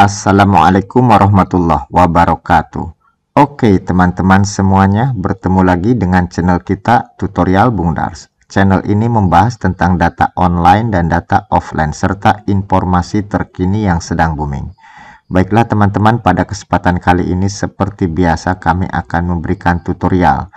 Assalamualaikum warahmatullahi wabarakatuh Oke teman-teman semuanya bertemu lagi dengan channel kita tutorial Bung Dars Channel ini membahas tentang data online dan data offline serta informasi terkini yang sedang booming Baiklah teman-teman pada kesempatan kali ini seperti biasa kami akan memberikan tutorial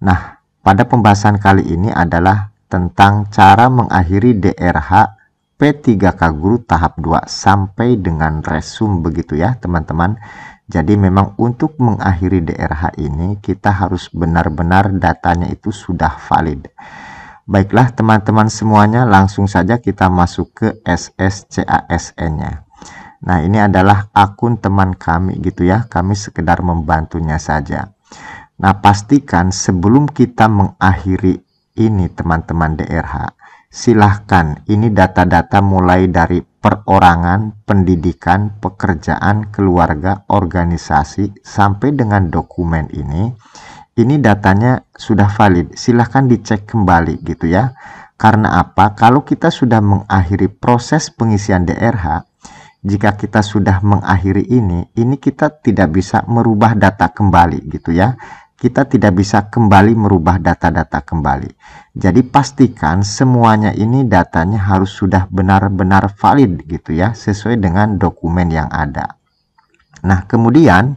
Nah pada pembahasan kali ini adalah tentang cara mengakhiri DRH P3K Guru tahap 2 sampai dengan resum begitu ya teman-teman. Jadi memang untuk mengakhiri DRH ini kita harus benar-benar datanya itu sudah valid. Baiklah teman-teman semuanya langsung saja kita masuk ke SSCASN-nya. Nah ini adalah akun teman kami gitu ya, kami sekedar membantunya saja. Nah pastikan sebelum kita mengakhiri ini teman-teman DRH, silahkan ini data-data mulai dari perorangan, pendidikan, pekerjaan, keluarga, organisasi, sampai dengan dokumen ini, ini datanya sudah valid. Silahkan dicek kembali gitu ya. Karena apa? Kalau kita sudah mengakhiri proses pengisian DRH, jika kita sudah mengakhiri ini, ini kita tidak bisa merubah data kembali gitu ya kita tidak bisa kembali merubah data-data kembali. Jadi pastikan semuanya ini datanya harus sudah benar-benar valid gitu ya, sesuai dengan dokumen yang ada. Nah, kemudian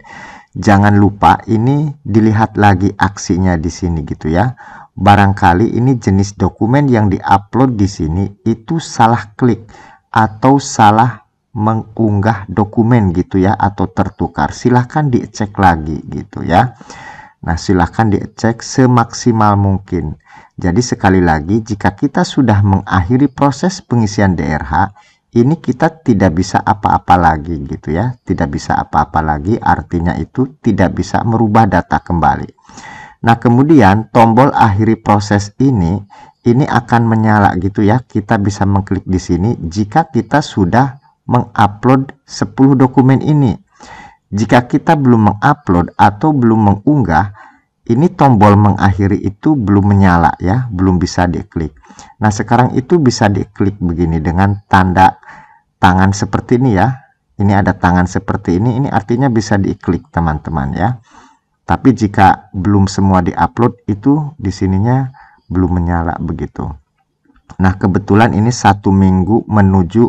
jangan lupa ini dilihat lagi aksinya di sini gitu ya. Barangkali ini jenis dokumen yang diupload di sini itu salah klik atau salah mengunggah dokumen gitu ya atau tertukar. Silahkan dicek lagi gitu ya. Nah, silahkan dicek semaksimal mungkin. Jadi, sekali lagi, jika kita sudah mengakhiri proses pengisian DRH, ini kita tidak bisa apa-apa lagi, gitu ya. Tidak bisa apa-apa lagi, artinya itu tidak bisa merubah data kembali. Nah, kemudian tombol akhiri proses ini, ini akan menyala, gitu ya. Kita bisa mengklik di sini jika kita sudah mengupload 10 dokumen ini. Jika kita belum mengupload atau belum mengunggah, ini tombol mengakhiri itu belum menyala ya, belum bisa diklik. Nah, sekarang itu bisa diklik begini dengan tanda tangan seperti ini ya. Ini ada tangan seperti ini, ini artinya bisa diklik teman-teman ya. Tapi jika belum semua diupload itu di sininya belum menyala begitu. Nah, kebetulan ini satu minggu menuju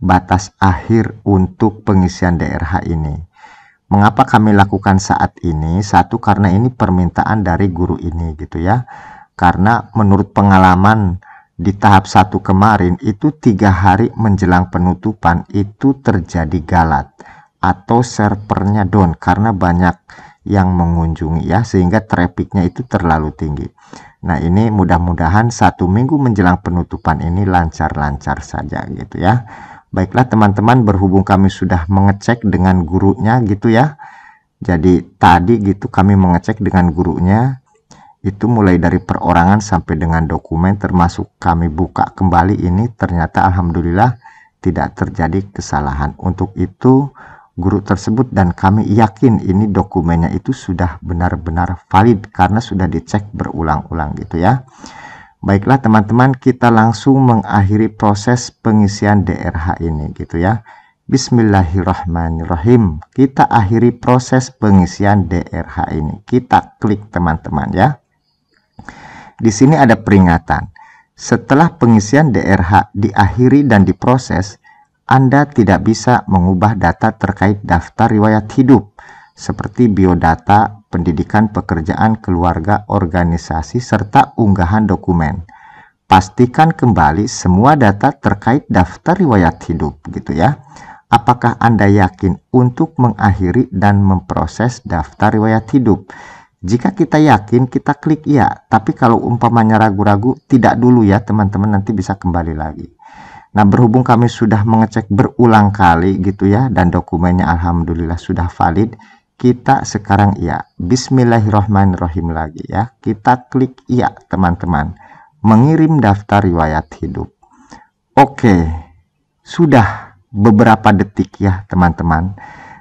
batas akhir untuk pengisian DRH ini mengapa kami lakukan saat ini? Satu karena ini permintaan dari guru ini gitu ya. Karena menurut pengalaman di tahap satu kemarin itu tiga hari menjelang penutupan itu terjadi galat atau servernya down karena banyak yang mengunjungi ya sehingga trafficnya itu terlalu tinggi. Nah ini mudah-mudahan satu minggu menjelang penutupan ini lancar-lancar saja gitu ya. Baiklah teman-teman berhubung kami sudah mengecek dengan gurunya gitu ya. Jadi tadi gitu kami mengecek dengan gurunya itu mulai dari perorangan sampai dengan dokumen termasuk kami buka kembali ini ternyata alhamdulillah tidak terjadi kesalahan. Untuk itu guru tersebut dan kami yakin ini dokumennya itu sudah benar-benar valid karena sudah dicek berulang-ulang gitu ya. Baiklah teman-teman, kita langsung mengakhiri proses pengisian DRH ini gitu ya. Bismillahirrahmanirrahim. Kita akhiri proses pengisian DRH ini. Kita klik teman-teman ya. Di sini ada peringatan. Setelah pengisian DRH diakhiri dan diproses, Anda tidak bisa mengubah data terkait daftar riwayat hidup seperti biodata pendidikan, pekerjaan, keluarga, organisasi, serta unggahan dokumen. Pastikan kembali semua data terkait daftar riwayat hidup gitu ya. Apakah Anda yakin untuk mengakhiri dan memproses daftar riwayat hidup? Jika kita yakin, kita klik ya. Tapi kalau umpamanya ragu-ragu, tidak dulu ya teman-teman, nanti bisa kembali lagi. Nah, berhubung kami sudah mengecek berulang kali gitu ya, dan dokumennya alhamdulillah sudah valid, kita sekarang iya. Bismillahirrahmanirrahim lagi ya. Kita klik iya, teman-teman. Mengirim daftar riwayat hidup. Oke, sudah beberapa detik ya, teman-teman.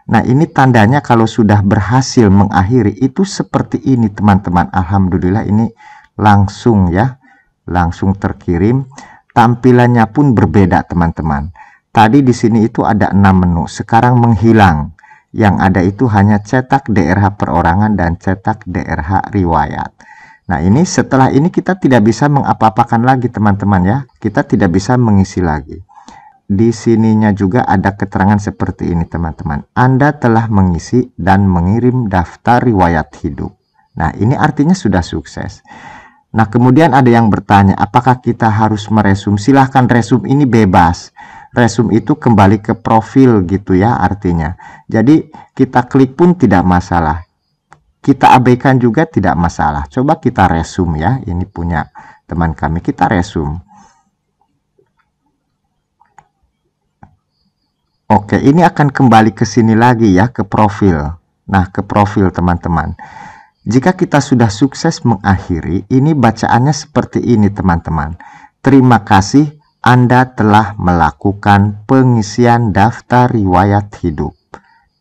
Nah, ini tandanya kalau sudah berhasil mengakhiri itu seperti ini, teman-teman. Alhamdulillah ini langsung ya. Langsung terkirim. Tampilannya pun berbeda, teman-teman. Tadi di sini itu ada enam menu, sekarang menghilang yang ada itu hanya cetak DRH perorangan dan cetak DRH riwayat. Nah, ini setelah ini kita tidak bisa mengapa-apakan lagi teman-teman ya. Kita tidak bisa mengisi lagi. Di sininya juga ada keterangan seperti ini teman-teman. Anda telah mengisi dan mengirim daftar riwayat hidup. Nah, ini artinya sudah sukses. Nah, kemudian ada yang bertanya, apakah kita harus meresum? Silahkan resum ini bebas resume itu kembali ke profil gitu ya artinya. Jadi kita klik pun tidak masalah. Kita abaikan juga tidak masalah. Coba kita resume ya. Ini punya teman kami. Kita resume. Oke, ini akan kembali ke sini lagi ya, ke profil. Nah, ke profil teman-teman. Jika kita sudah sukses mengakhiri, ini bacaannya seperti ini teman-teman. Terima kasih anda telah melakukan pengisian daftar riwayat hidup.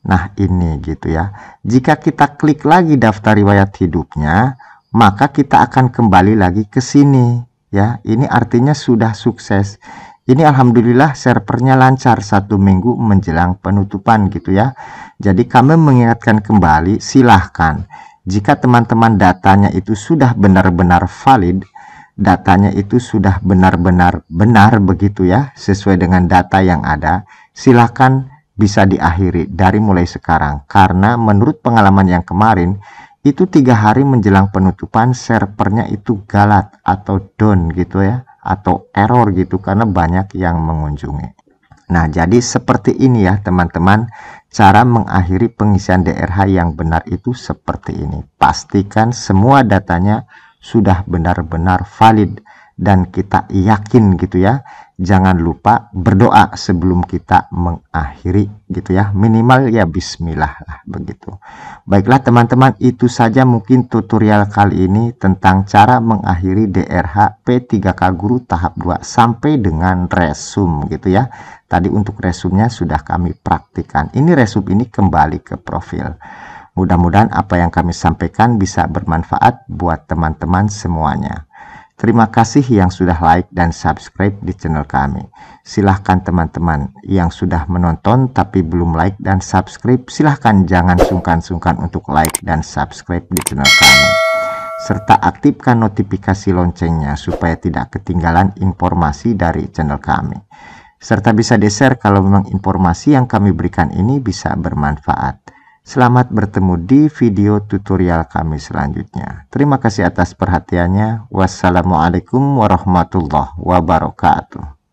Nah, ini gitu ya. Jika kita klik lagi daftar riwayat hidupnya, maka kita akan kembali lagi ke sini ya. Ini artinya sudah sukses. Ini alhamdulillah servernya lancar satu minggu menjelang penutupan gitu ya. Jadi kami mengingatkan kembali silahkan jika teman-teman datanya itu sudah benar-benar valid datanya itu sudah benar-benar benar begitu ya, sesuai dengan data yang ada, silakan bisa diakhiri dari mulai sekarang. Karena menurut pengalaman yang kemarin, itu tiga hari menjelang penutupan servernya itu galat atau down gitu ya, atau error gitu karena banyak yang mengunjungi. Nah, jadi seperti ini ya teman-teman, cara mengakhiri pengisian DRH yang benar itu seperti ini. Pastikan semua datanya sudah benar-benar valid dan kita yakin gitu ya. Jangan lupa berdoa sebelum kita mengakhiri gitu ya. Minimal ya bismillah lah begitu. Baiklah teman-teman, itu saja mungkin tutorial kali ini tentang cara mengakhiri DRH P3K guru tahap 2 sampai dengan resum gitu ya. Tadi untuk resumnya sudah kami praktikan. Ini resum ini kembali ke profil. Mudah-mudahan apa yang kami sampaikan bisa bermanfaat buat teman-teman semuanya. Terima kasih yang sudah like dan subscribe di channel kami. Silahkan teman-teman yang sudah menonton tapi belum like dan subscribe, silahkan jangan sungkan-sungkan untuk like dan subscribe di channel kami. Serta aktifkan notifikasi loncengnya supaya tidak ketinggalan informasi dari channel kami. Serta bisa di-share kalau memang informasi yang kami berikan ini bisa bermanfaat. Selamat bertemu di video tutorial kami selanjutnya. Terima kasih atas perhatiannya. Wassalamualaikum warahmatullahi wabarakatuh.